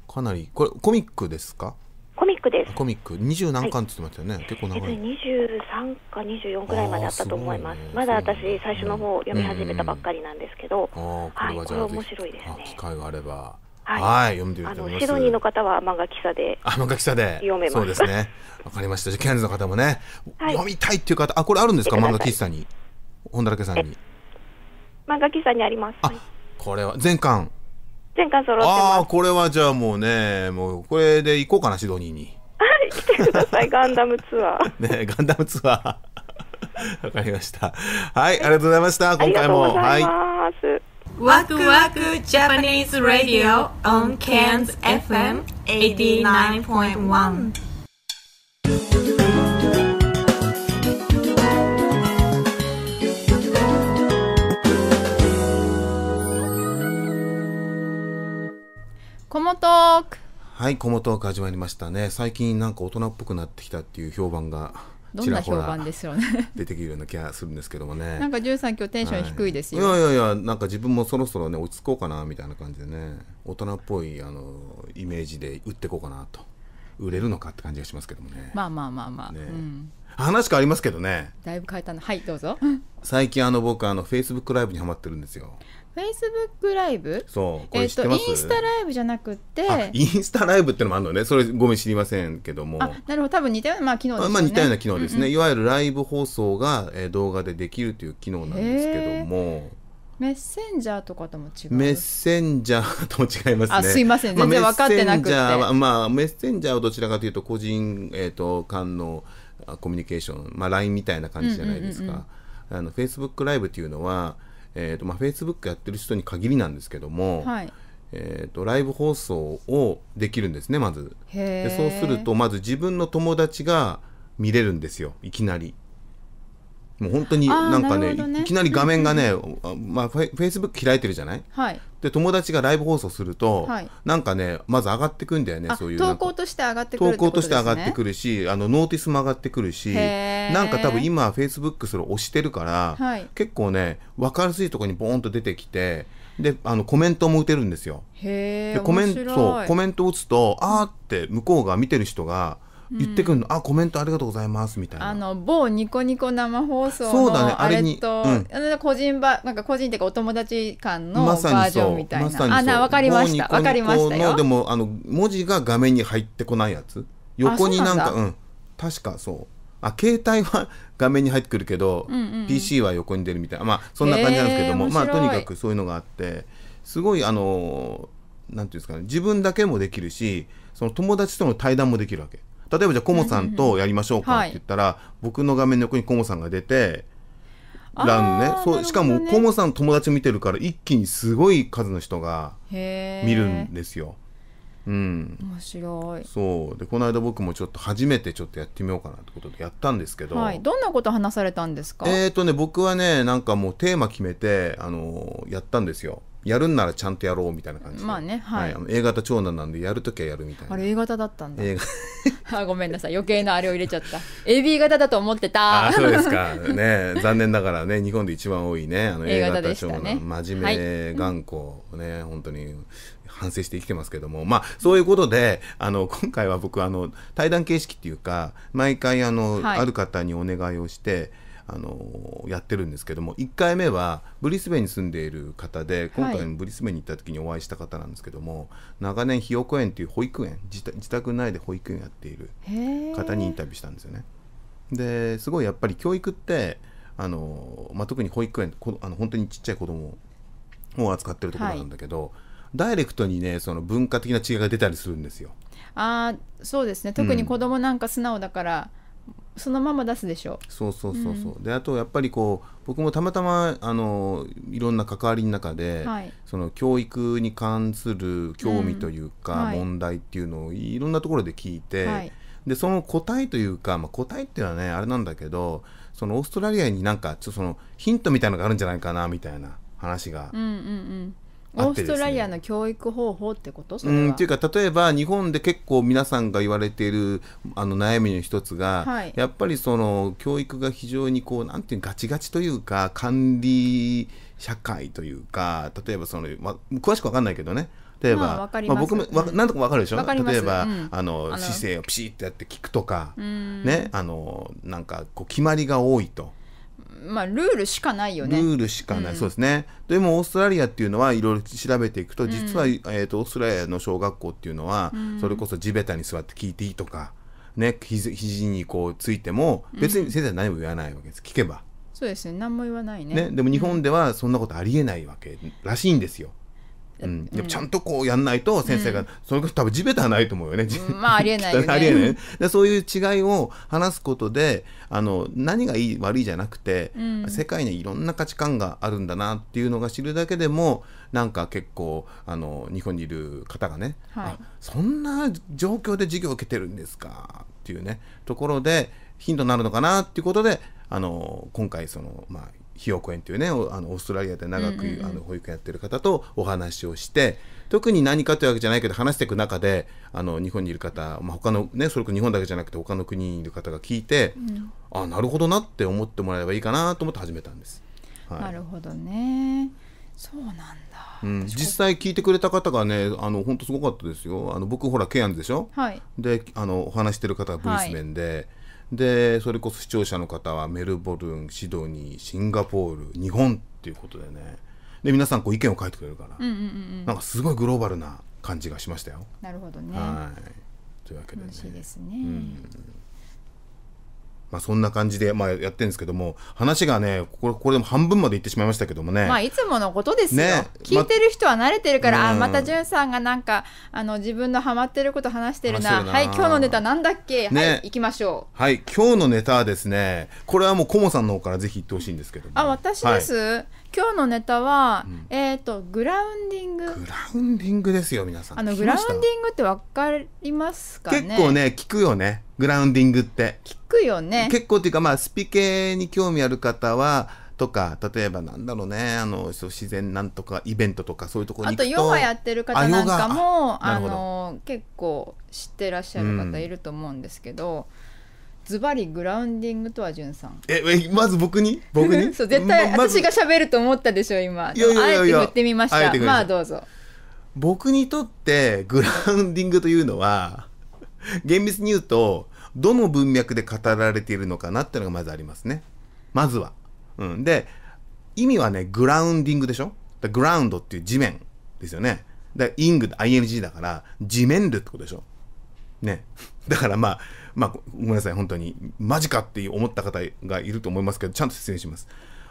かなりこれコミックですかコミックですコミック二十何巻って言ってましたよね、はい、結構長い二十三か二十四くらいまであったと思います、ね、まだ私最初の方読み始めたばっかりなんですけど、うんうんうん、はい、これ面白いですね機会があればはい、はい、読んでみてます。シドニーの方は漫画喫茶で。あ、漫画喫茶で。読めます。そうですね。わかりました。じゃ、ケンズの方もね、はい、読みたいっていう方、あ、これあるんですか、漫画喫茶に。本だらけさんに。漫画喫茶にあります。あ、これは全巻。全巻揃ってああ、これはじゃあもうね、もうこれで行こうかな、シドニーに。はい、来てください、ガンダムツアー。ね、ガンダムツアー。わかりました。はい、ありがとうございました。今回も。はい。ワクワクジャパニーズラディオ on CANS FM 89.1コモトークはいコモトーク始まりましたね最近なんか大人っぽくなってきたっていう評判がどんな評判ですよね出てくるような気がするんですけどもねなんか十三今日テンション低いですよ、はい、いやいやいやなんか自分もそろそろね落ち着こうかなみたいな感じでね大人っぽいあのイメージで打っていこうかなと売れるのかって感じがしますけどもねまあまあまあまあ、ねうん、話変わりますけどねだいぶ変えたのはいどうぞ最近あの僕あのフェイスブックライブにはまってるんですよフェイスブックライブそうっインスタライブじゃなくてインスタライブってのもあるのねそれごめん知りませんけどもなるほど多分似たようなまあ機能ですねまあ似たような機能ですね、うんうん、いわゆるライブ放送が、えー、動画でできるという機能なんですけどもメッセンジャーとかとも違うメッセンジャーとも違いますねあすいません全然分かってなくて、まあ、まあメッセンジャーはどちらかというと個人、えーと、間のコミュニケーション、まあ、LINE みたいな感じじゃないですか、あのフェイスブックライブていうのはえーとまあ、Facebook やってる人に限りなんですけども、はい、えーと、ライブ放送をできるんですねまずでそうするとまず自分の友達が見れるんですよいきなりもう本当になんかね、ね、いきなり画面がね、まあ、フェイスブック開いてるじゃない、はい、で友達がライブ放送すると、はい、なんかねまず上がってくんだよねそういう投稿として上がってくる、ね、投稿として上がってくるしあのノーティスも上がってくるしなんか多分今フェイスブックそれ押してるから、はい、結構ね分かりやすいところにボーンと出てきてであのコメントも打てるんですよ。へでコメントコメント打つとあーって向こうが見てる人が言ってくるの、うん、あコメントありがとうございますみたいなあの某ニコニコ生放送のあれと、ねあれうん、個人ばなんか個人っていうかお友達間のバージョンみたいな、まま、あな分かりました分かりましたよでもあの文字が画面に入ってこないやつ横になんかうん確かそうあ携帯は 画面に入ってくるけど、うんうんうん、PC は横に出るみたいなまあそんな感じなんですけども、えー、まあとにかくそういうのがあってすごいあのなんていうんですかね自分だけもできるしその友達との対談もできるわけ。例えばじゃあコモさんとやりましょうかって言ったら、うんうんはい、僕の画面の横にコモさんが出てねそう、しかもコモさん友達見てるから一気にすごい数の人が見るんですよ。うん、面白いそうでこの間僕もちょっと初めてちょっとやってみようかなってことでやったんですけど、はい、どんなこと話されたんですかえっ、ー、とね僕はねなんかもうテーマ決めてあのやったんですよ。やるんならちゃんとやろうみたいな感じまあねはい、あの A 型長男なんでやるときはやるみたいなあれ A 型だったんだ A あごめんなさい余計なあれを入れちゃった AB 型だと思ってた あそうですかね残念ながらね日本で一番多いねあの A 型長男、ね、真面目、はい、頑固ね本当に反省して生きてますけども、まあ、そういうことで、あの、今回は僕、あの、対談形式っていうか、毎回、あの、はい、ある方にお願いをして、あのやってるんですけども1回目はブリスベンに住んでいる方で今回ブリスベンに行った時にお会いした方なんですけども、はい、長年ひよこ園っていう保育園自宅内で保育園やっている方にインタビューしたんですよね。ですごいやっぱり教育ってあの、まあ、特に保育園あの本当にちっちゃい子供を扱ってるところなんだけど。はいダイレクトにねその文化的な違いが出たりするんですよ。あそうですね特に子供なんか素直だから、うんそのまま出すでしょそうそうそうそう、うん、であとやっぱりこう僕もたまたまあのいろんな関わりの中で、はい、その教育に関する興味というか、うんはい、問題っていうのをいろんなところで聞いて、はい、でその答えというか、まあ、答えっていうのはねあれなんだけどそのオーストラリアになんかちょそのヒントみたいのがあるんじゃないかなみたいな話が。うんうんうんオーストラリアの教育方法ってことそうんっていうか例えば日本で結構皆さんが言われているあの悩みの一つが、はい、やっぱりその教育が非常にこうなんていうガチガチというか管理社会というか例えばその、まあ、詳しく分かんないけどね例えば、まあ、まあ、僕もわなんとかわかるでしょう例えば、うん、あの姿勢をピシッとやって聞くとか、ねあのなんかこう決まりが多いと。まあ、ルールしかないよね。ルールしかない、うん、そうですね。でもオーストラリアっていうのはいろいろ調べていくと、実は、うん、えー、とオーストラリアの小学校っていうのは、うん、それこそ地べたに座って聞いていいとか、ね、ひ肘にこうついても別に先生は何も言わないわけです、聞けば。そうですね何も言わないね、ね、でも日本ではそんなことありえないわけらしいんですよ。うん、でもちゃんとこうやんないと先生が、うん、それこそ多分地べたはないと思うよね。まあありえないよね。ありえない。でそういう違いを話すことであの何がいい悪いじゃなくて、うん、世界にいろんな価値観があるんだなっていうのが知るだけでもなんか結構あの日本にいる方がね、はい、そんな状況で授業を受けてるんですかっていうねところでヒントになるのかなっていうことであの今回その、まあ、ひよこ園というねあのオーストラリアで長く、あの保育園やってる方とお話をして特に何かというわけじゃないけど話していく中であの日本にいる方、まあ、他のねそれこそ日本だけじゃなくて他の国にいる方が聞いて、うん、あなるほどなって思ってもらえればいいかなと思って始めたんです。はい、なるほどねそうなんだ、うん、実際聞いてくれた方がねあの本当すごかったですよあの僕ほらケアンズでしょ、はい、であのお話してる方がブリスベンで、はいでそれこそ視聴者の方はメルボルンシドニーシンガポール日本っていうことでねで皆さんこう意見を書いてくれるから、うんうんうんなんかすごいグローバルな感じがしましたよ。なるほどね、はいというわけで、ね、しいですね。うんまあ、そんな感じで、まあ、やってるんですけども話がねこれこれでも半分までいってしまいましたけどもね、まあ、いつものことですよ、ね、聞いてる人は慣れてるから、まあ、あまたじゅんさんがなんかあの自分のハマってること話してるなはい今日のネタなんだっけ、ね、はい行きましょうはい今日のネタはですねこれはもうコモさんの方からぜひ言ってほしいんですけどあ私です、はい、今日のネタは、うん、えっ、ー、とグラウンディンググラウンディングですよ皆さんあのグラウンディングってわかりますか、ね、結構ね聞くよねグラウンディングって聞くよね結構っていうかまあスピ系に興味ある方はとか例えばなんだろうねあの自然なんとかイベントとかそういうところにあとヨガやってる方なんかもあの結構知ってらっしゃる方いると思うんですけど、ズバリグラウンディングとはじゅんさんえまず僕に僕に そう絶対私が喋ると思ったでしょ今いやいやいやあえて言ってみましたまあどうぞ僕にとってグラウンディングというのは厳密に言うとどの文脈で語られているのかなっていうのがまずありますねまずは、うん、で意味はねグラウンディングでしょグラウンドっていう地面ですよねだイング ING だから地面るってことでしょね、だからまあ、まあ、ごめんなさい、本当に、マジかって思った方がいると思いますけど、ちゃんと説明します。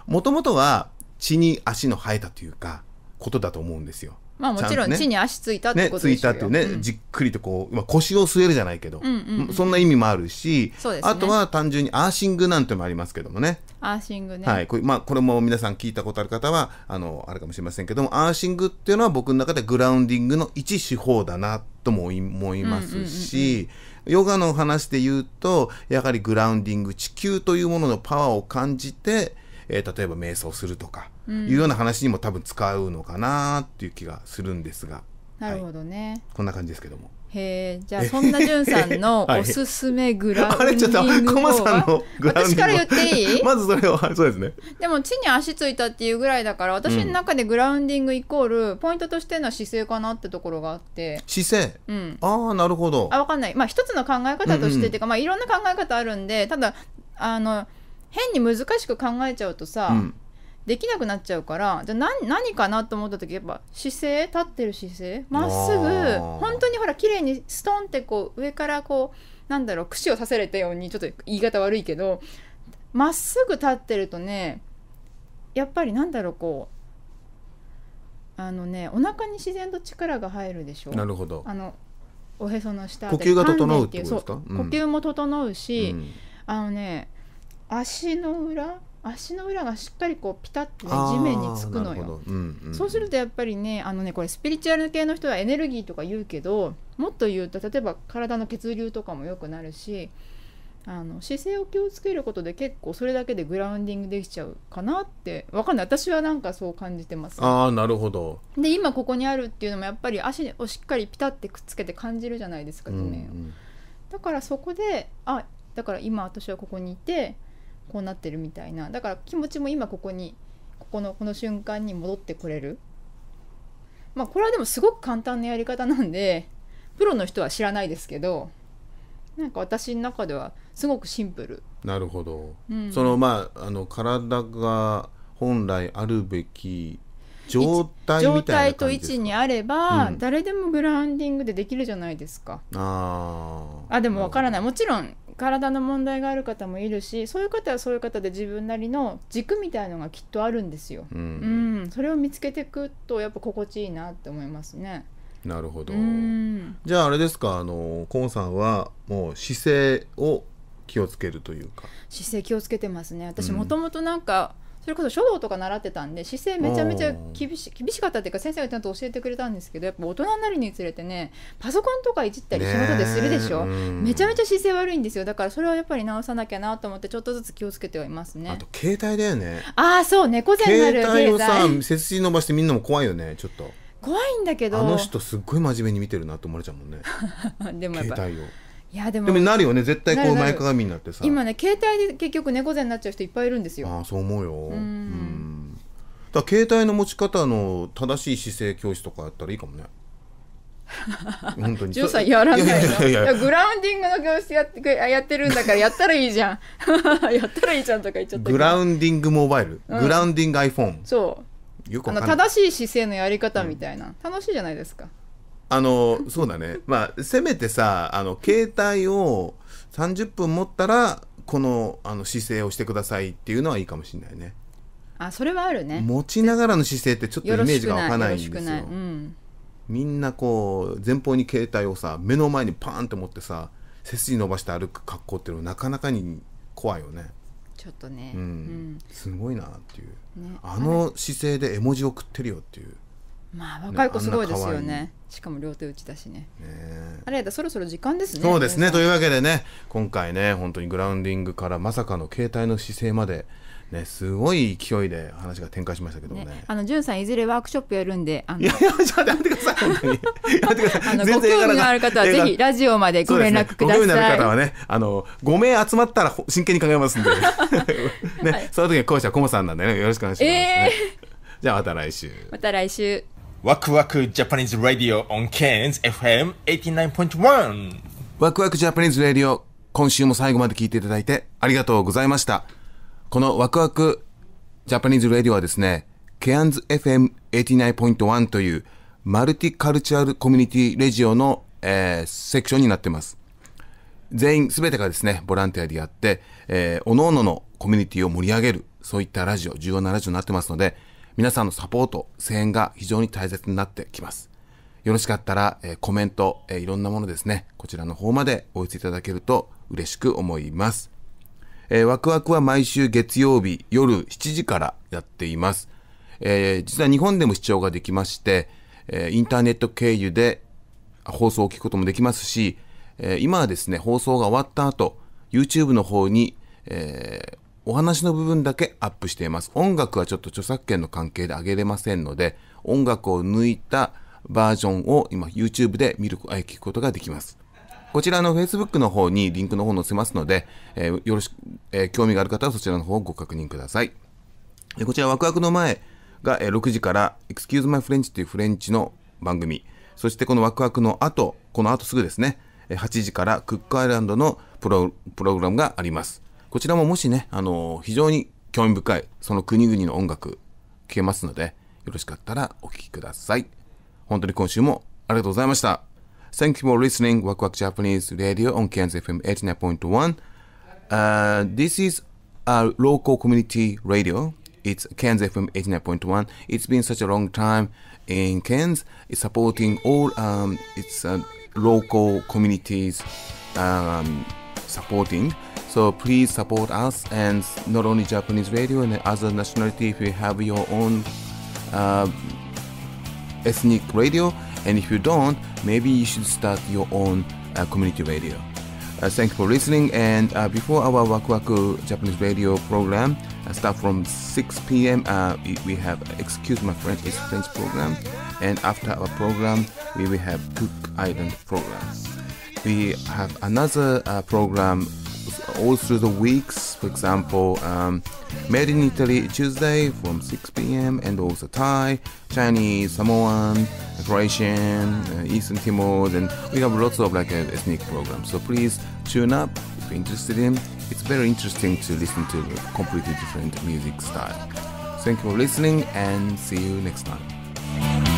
もともとは血に足の生えたというか、ことだと思うんですよ。まあもちろん地に足ついたってことですよね。ついたってね、じっくりとこう、腰を据えるじゃないけど、そんな意味もあるし、あとは単純にアーシングなんてもありますけどもね。アーシングね。はい。これ,、まあ、これも皆さん聞いたことある方は、あの、あるかもしれませんけども、アーシングっていうのは僕の中でグラウンディングの一手法だなとも思いますし、ヨガの話で言うと、やはりグラウンディング、地球というもののパワーを感じて、えー、例えば瞑想するとか、いうような話にも多分使うのかなっていう気がするんですが。なるほどね、こんな感じですけども。へえ、じゃあそんな潤さんのおすすめグラウンディング あれちょっとコマさんのグラウンディング。私から言っていい？まずそれはそうですね。でも地に足ついたっていうぐらいだから、私の中でグラウンディングイコール、ポイントとしての姿勢かなってところがあって。姿勢。うん。ああ、なるほど。あ、わかんない。まあ一つの考え方として、ううん、っていうかまあいろんな考え方あるんで、ただあの変に難しく考えちゃうとさ、うんできなくなっちゃうからじゃ何何かなと思った時やっぱ姿勢立ってる姿勢まっすぐ本当にほら綺麗にストンってこう上からこうなんだろう串を刺されたようにちょっと言い方悪いけどまっすぐ立ってるとねやっぱりなんだろうこうあのねお腹に自然と力が入るでしょなるほどあのおへその下呼吸が整うってことですか、呼吸も整うし、うん、あのね足の裏足の裏がしっかりこうピタッと、ね、地面につくのよ、うんうん、そうするとやっぱりねあのねこれスピリチュアル系の人はエネルギーとか言うけどもっと言うと例えば体の血流とかも良くなるしあの姿勢を気をつけることで結構それだけでグラウンディングできちゃうかなってわかんない私はなんかそう感じてます、ああなるほどで今ここにあるっていうのもやっぱり足をしっかりピタッてくっつけて感じるじゃないですか地面を、うんうん、だからそこであだから今私はここにいてこうなってるみたいなだから気持ちも今ここにここのこの瞬間に戻ってこれるまあこれはでもすごく簡単なやり方なんでプロの人は知らないですけどなんか私の中ではすごくシンプルなるほど、うん、そのまああの体が本来あるべき状態状態と位置にあれば、うん、誰でもグラウンディングでできるじゃないですかああでもわからないもちろん体の問題がある方もいるしそういう方はそういう方で自分なりの軸みたいのがきっとあるんですよ。うん、うん、それを見つけていくとやっぱ心地いいなって思いますね。なるほど、うん、じゃああれですかあのコンさんはもう姿勢を気をつけるというか姿勢気をつけてますね私もともとなんか、うんそれこそ書道とか習ってたんで姿勢めちゃめちゃ厳し厳しかったっていうか先生がちゃんと教えてくれたんですけどやっぱ大人になるにつれてねパソコンとかいじったり仕事でするでしょ、めちゃめちゃ姿勢悪いんですよだからそれはやっぱり直さなきゃなと思ってちょっとずつ気をつけてはいますねあと携帯だよねああそう猫背になる携帯をさ背筋伸ばしてみんなも怖いよねちょっと怖いんだけどあの人すっごい真面目に見てるなと思われちゃうもんね でもやっぱ携帯を。いやでもなるよね絶対こう前かがみになってさ今ね携帯で結局猫背になっちゃう人いっぱいいるんですよああそう思うようんだ携帯の持ち方の正しい姿勢教室とかやったらいいかもね 本当に。ジョーさんやらないの。グラウンディングの教室やってやってるんだからやったらいいじゃん。やったらいいじゃんとか言っちゃった。グラウンディングモバイル、うん、グラウンディング iPhone。そう。よくあの正しい姿勢のやり方みたいな、うん、楽しいじゃないですか。あのそうだねまあせめてさあの携帯を30分持ったらこのあの姿勢をしてくださいっていうのはいいかもしれないねあそれはあるね持ちながらの姿勢ってちょっとイメージがわかないんですよ、うん、みんなこう前方に携帯をさ目の前にパーンって持ってさ背筋伸ばして歩く格好っていうのなかなかに怖いよねちょっとね、うん、うん、すごいなっていう、ね、あの姿勢で絵文字を送ってるよっていうまあ若い子すごいですよねしかも両手打ちだしねねあれだそろそろ時間ですねそうですねというわけでね今回ね本当にグラウンディングからまさかの携帯の姿勢までね、すごい勢いで話が展開しましたけどね。ねあの、じゅんさん、いずれワークショップやるんで。あのいやいや、ちょっとやめてください。本当に。やめてください。あの、ご興味のある方は、ぜひラジオまでご連絡ください。ね、ご興味のある方はね、あの、5名集まったら、真剣に考えますんで。ね、その時、講師はこもさんなんでね、よろしくお願いします、ね、えー、じゃあ、また来週。また来週。ワクワクジャパニーズラディオ on Cairns FM89.1 ワクワクジャパニーズラディオ今週も最後まで聞いていただいてありがとうございましたこのワクワクジャパニーズラディオはですね Cairns FM89.1 というマルティカルチャルコミュニティレジオの、えー、セクションになってます全員全てがですねボランティアでやって、えー、各々のコミュニティを盛り上げるそういったラジオ重要なラジオになってますので皆さんのサポート、声援が非常に大切になってきます。よろしかったら、えコメント、えいろんなものですね、こちらの方までお寄せいただけると嬉しく思います。えー、ワクワクは毎週月曜日夜7時からやっています。えー、実は日本でも視聴ができまして、えー、インターネット経由で放送を聞くこともできますし、え今はですね、放送が終わった後、YouTube の方に、えお話の部分だけアップしています。音楽はちょっと著作権の関係で上げれませんので、音楽を抜いたバージョンを今 YouTube で見る、聞くことができます。こちらの Facebook の方にリンクの方載せますので、えー、よろしく、えー、興味がある方はそちらの方をご確認ください。でこちらワクワクの前が、え6時から Excuse My French というフレンチの番組、そしてこのワクワクの後、この後すぐですね、8時からクックアイランドのプロプログラムがあります。こちらももしね、あの非常に興味深い、その国々の音楽、聞けますので、よろしかったらお聴きください。本当に今週もありがとうございました。Thank you for listening w a k w Japanese Radio on Kansas FM 89.1. Uh, this is a local community radio. It's Cairns FM 89.1. It's been such a long time in Cairns. It's supporting all um, its uh, local communities, um, supporting So please support us and not only Japanese radio and other nationality if you have your own uh, ethnic radio and if you don't, maybe you should start your own uh, community radio. Uh, thanks for listening and uh, before our Wakwaku Japanese radio program, uh, start from 6 p.m. Uh, we have Excuse My French, it's French program and after our program we will have Cook Island program. We have another uh, program all through the weeks. For example, um, Made in Italy Tuesday from 6 p.m. and also Thai, Chinese, Samoan, Croatian, uh, Eastern Timor. and we have lots of like uh, ethnic programs. So please tune up if you're interested in. It's very interesting to listen to completely different music style. Thank you for listening and see you next time.